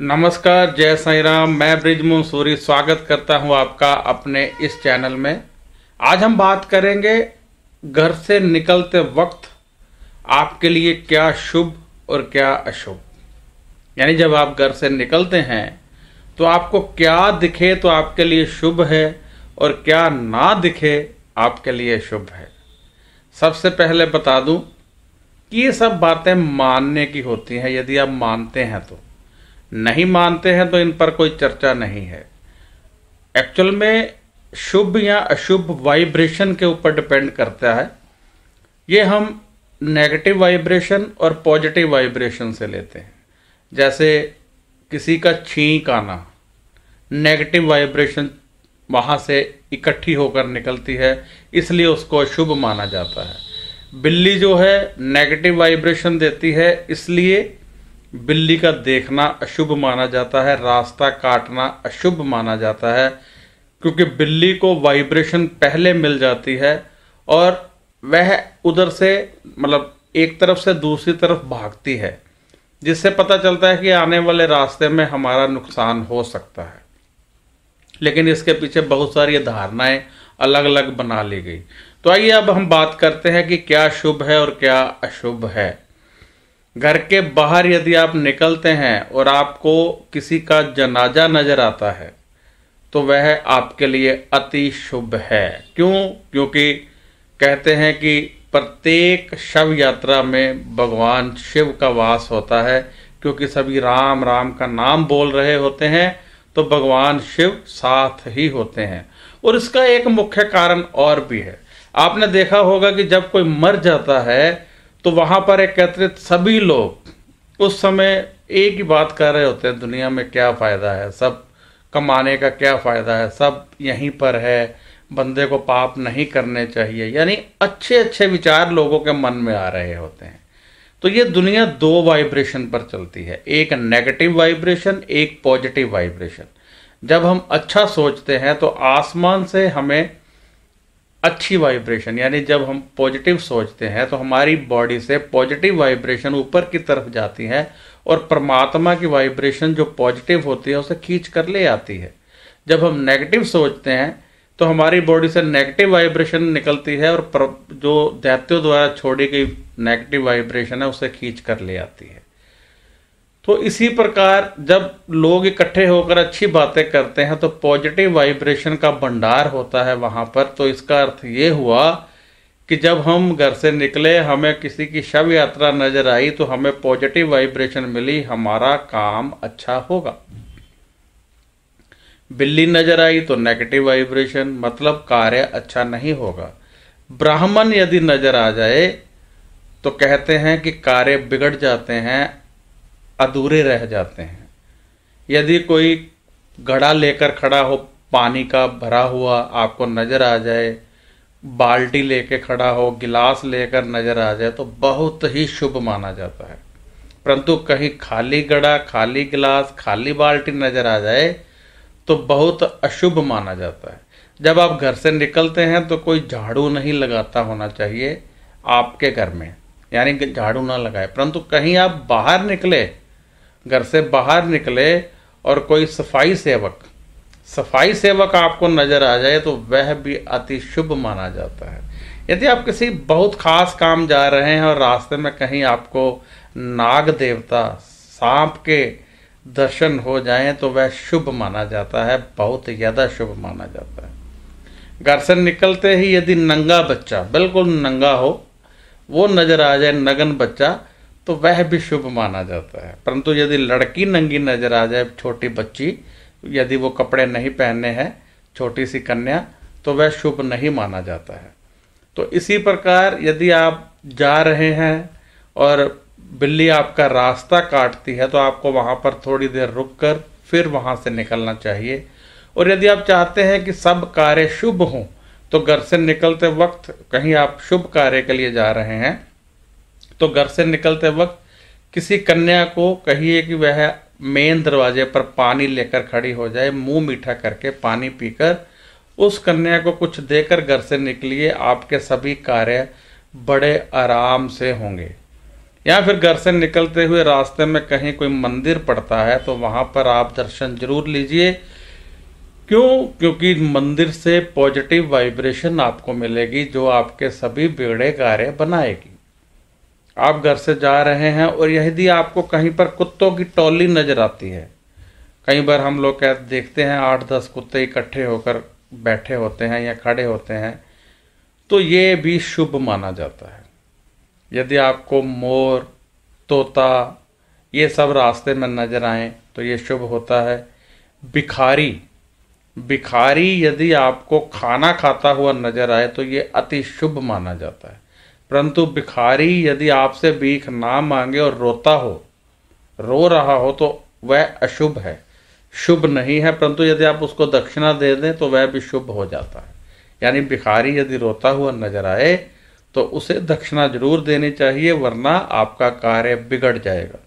नमस्कार जय साई राम मैं ब्रिज मंसूरी स्वागत करता हूं आपका अपने इस चैनल में आज हम बात करेंगे घर से निकलते वक्त आपके लिए क्या शुभ और क्या अशुभ यानी जब आप घर से निकलते हैं तो आपको क्या दिखे तो आपके लिए शुभ है और क्या ना दिखे आपके लिए शुभ है सबसे पहले बता दूं कि ये सब बातें मानने की होती हैं यदि आप मानते हैं तो नहीं मानते हैं तो इन पर कोई चर्चा नहीं है एक्चुअल में शुभ या अशुभ वाइब्रेशन के ऊपर डिपेंड करता है ये हम नेगेटिव वाइब्रेशन और पॉजिटिव वाइब्रेशन से लेते हैं जैसे किसी का छींक आना नेगेटिव वाइब्रेशन वहाँ से इकट्ठी होकर निकलती है इसलिए उसको अशुभ माना जाता है बिल्ली जो है नेगेटिव वाइब्रेशन देती है इसलिए बिल्ली का देखना अशुभ माना जाता है रास्ता काटना अशुभ माना जाता है क्योंकि बिल्ली को वाइब्रेशन पहले मिल जाती है और वह उधर से मतलब एक तरफ से दूसरी तरफ भागती है जिससे पता चलता है कि आने वाले रास्ते में हमारा नुकसान हो सकता है लेकिन इसके पीछे बहुत सारी धारणाएं अलग अलग बना ली गई तो आइए अब हम बात करते हैं कि क्या शुभ है और क्या अशुभ है घर के बाहर यदि आप निकलते हैं और आपको किसी का जनाजा नजर आता है तो वह आपके लिए अति शुभ है क्यों क्योंकि कहते हैं कि प्रत्येक शव यात्रा में भगवान शिव का वास होता है क्योंकि सभी राम राम का नाम बोल रहे होते हैं तो भगवान शिव साथ ही होते हैं और इसका एक मुख्य कारण और भी है आपने देखा होगा कि जब कोई मर जाता है तो वहाँ पर एकत्रित सभी लोग उस समय एक ही बात कर रहे होते हैं दुनिया में क्या फ़ायदा है सब कमाने का क्या फ़ायदा है सब यहीं पर है बंदे को पाप नहीं करने चाहिए यानी अच्छे अच्छे विचार लोगों के मन में आ रहे होते हैं तो ये दुनिया दो वाइब्रेशन पर चलती है एक नेगेटिव वाइब्रेशन एक पॉजिटिव वाइब्रेशन जब हम अच्छा सोचते हैं तो आसमान से हमें अच्छी वाइब्रेशन यानी जब हम पॉजिटिव सोचते हैं तो हमारी बॉडी से पॉजिटिव वाइब्रेशन ऊपर की तरफ जाती है और परमात्मा की वाइब्रेशन जो पॉजिटिव होती है उसे खींच कर ले आती है जब हम नेगेटिव सोचते हैं तो हमारी बॉडी से नेगेटिव वाइब्रेशन निकलती है और जो दैत्यों द्वारा छोड़ी गई नेगेटिव वाइब्रेशन है उसे खींच कर ले आती है तो इसी प्रकार जब लोग इकट्ठे होकर अच्छी बातें करते हैं तो पॉजिटिव वाइब्रेशन का भंडार होता है वहाँ पर तो इसका अर्थ ये हुआ कि जब हम घर से निकले हमें किसी की शव यात्रा नजर आई तो हमें पॉजिटिव वाइब्रेशन मिली हमारा काम अच्छा होगा बिल्ली नजर आई तो नेगेटिव वाइब्रेशन मतलब कार्य अच्छा नहीं होगा ब्राह्मण यदि नजर आ जाए तो कहते हैं कि कार्य बिगड़ जाते हैं अधूरे रह जाते हैं यदि कोई घड़ा लेकर खड़ा हो पानी का भरा हुआ आपको नज़र आ जाए बाल्टी लेके खड़ा हो गिलास लेकर नज़र आ जाए तो बहुत ही शुभ माना जाता है परंतु कहीं खाली गड़ा खाली गिलास खाली बाल्टी नज़र आ जाए तो बहुत अशुभ माना जाता है जब आप घर से निकलते हैं तो कोई झाड़ू नहीं लगाता होना चाहिए आपके घर में यानी झाड़ू ना लगाए परंतु कहीं आप बाहर निकले घर से बाहर निकले और कोई सफाई सेवक सफाई सेवक आपको नजर आ जाए तो वह भी अति शुभ माना जाता है यदि आप किसी बहुत खास काम जा रहे हैं और रास्ते में कहीं आपको नाग देवता सांप के दर्शन हो जाएं तो वह शुभ माना जाता है बहुत ज़्यादा शुभ माना जाता है घर से निकलते ही यदि नंगा बच्चा बिल्कुल नंगा हो वो नज़र आ जाए नगन बच्चा तो वह भी शुभ माना जाता है परंतु यदि लड़की नंगी नजर आ जाए छोटी बच्ची यदि वो कपड़े नहीं पहने हैं छोटी सी कन्या तो वह शुभ नहीं माना जाता है तो इसी प्रकार यदि आप जा रहे हैं और बिल्ली आपका रास्ता काटती है तो आपको वहाँ पर थोड़ी देर रुक कर फिर वहाँ से निकलना चाहिए और यदि आप चाहते हैं कि सब कार्य शुभ हों तो घर से निकलते वक्त कहीं आप शुभ कार्य के लिए जा रहे हैं तो घर से निकलते वक्त किसी कन्या को कहिए कि वह मेन दरवाजे पर पानी लेकर खड़ी हो जाए मुंह मीठा करके पानी पीकर उस कन्या को कुछ देकर घर से निकलिए आपके सभी कार्य बड़े आराम से होंगे या फिर घर से निकलते हुए रास्ते में कहीं कोई मंदिर पड़ता है तो वहाँ पर आप दर्शन जरूर लीजिए क्यों क्योंकि मंदिर से पॉजिटिव वाइब्रेशन आपको मिलेगी जो आपके सभी बेड़े कार्य बनाएगी आप घर से जा रहे हैं और यदि आपको कहीं पर कुत्तों की टोली नज़र आती है कई बार हम लोग कह देखते हैं आठ दस कुत्ते इकट्ठे होकर बैठे होते हैं या खड़े होते हैं तो ये भी शुभ माना जाता है यदि आपको मोर तोता ये सब रास्ते में नजर आए तो ये शुभ होता है भिखारी भिखारी यदि आपको खाना खाता हुआ नजर आए तो ये अति शुभ माना जाता है परंतु भिखारी यदि आपसे भीख ना मांगे और रोता हो रो रहा हो तो वह अशुभ है शुभ नहीं है परंतु यदि आप उसको दक्षिणा दे दें तो वह भी शुभ हो जाता है यानी भिखारी यदि रोता हुआ नजर आए तो उसे दक्षिणा जरूर देनी चाहिए वरना आपका कार्य बिगड़ जाएगा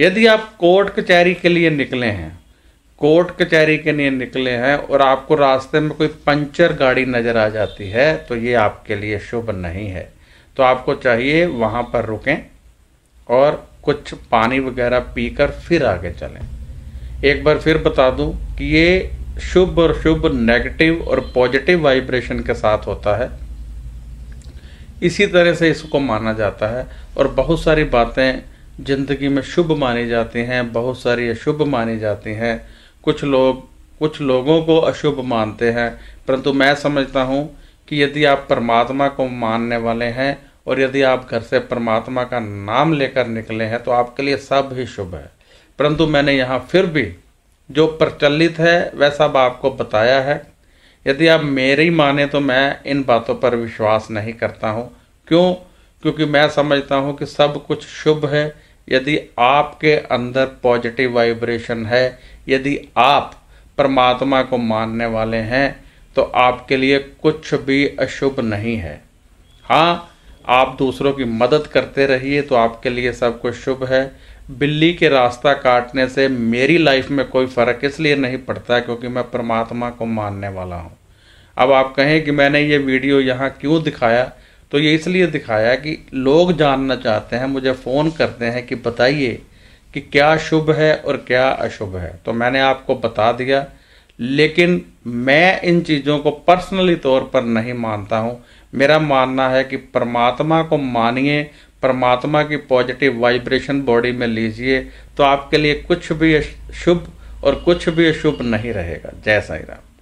यदि आप कोर्ट कचहरी के लिए निकले हैं कोर्ट कचहरी के लिए निकले हैं और आपको रास्ते में कोई पंचर गाड़ी नज़र आ जाती है तो ये आपके लिए शुभ नहीं है तो आपको चाहिए वहाँ पर रुकें और कुछ पानी वगैरह पीकर फिर आगे चलें एक बार फिर बता दूं कि ये शुभ और शुभ नेगेटिव और पॉजिटिव वाइब्रेशन के साथ होता है इसी तरह से इसको माना जाता है और बहुत सारी बातें ज़िंदगी में शुभ मानी जाती हैं बहुत सारी अशुभ मानी जाती हैं कुछ लोग कुछ लोगों को अशुभ मानते हैं परंतु मैं समझता हूँ कि यदि आप परमात्मा को मानने वाले हैं और यदि आप घर से परमात्मा का नाम लेकर निकले हैं तो आपके लिए सब ही शुभ है परंतु मैंने यहाँ फिर भी जो प्रचलित है वह सब आपको बताया है यदि आप मेरी माने तो मैं इन बातों पर विश्वास नहीं करता हूँ क्यों क्योंकि मैं समझता हूँ कि सब कुछ शुभ है यदि आपके अंदर पॉजिटिव वाइब्रेशन है यदि आप परमात्मा को मानने वाले हैं तो आपके लिए कुछ भी अशुभ नहीं है हाँ आप दूसरों की मदद करते रहिए तो आपके लिए सब कुछ शुभ है बिल्ली के रास्ता काटने से मेरी लाइफ में कोई फ़र्क इसलिए नहीं पड़ता क्योंकि मैं परमात्मा को मानने वाला हूँ अब आप कहें कि मैंने ये वीडियो यहाँ क्यों दिखाया तो ये इसलिए दिखाया कि लोग जानना चाहते हैं मुझे फ़ोन करते हैं कि बताइए कि क्या शुभ है और क्या अशुभ है तो मैंने आपको बता दिया लेकिन मैं इन चीज़ों को पर्सनली तौर पर नहीं मानता हूँ मेरा मानना है कि परमात्मा को मानिए परमात्मा की पॉजिटिव वाइब्रेशन बॉडी में लीजिए तो आपके लिए कुछ भी शुभ और कुछ भी अशुभ नहीं रहेगा जय साई राम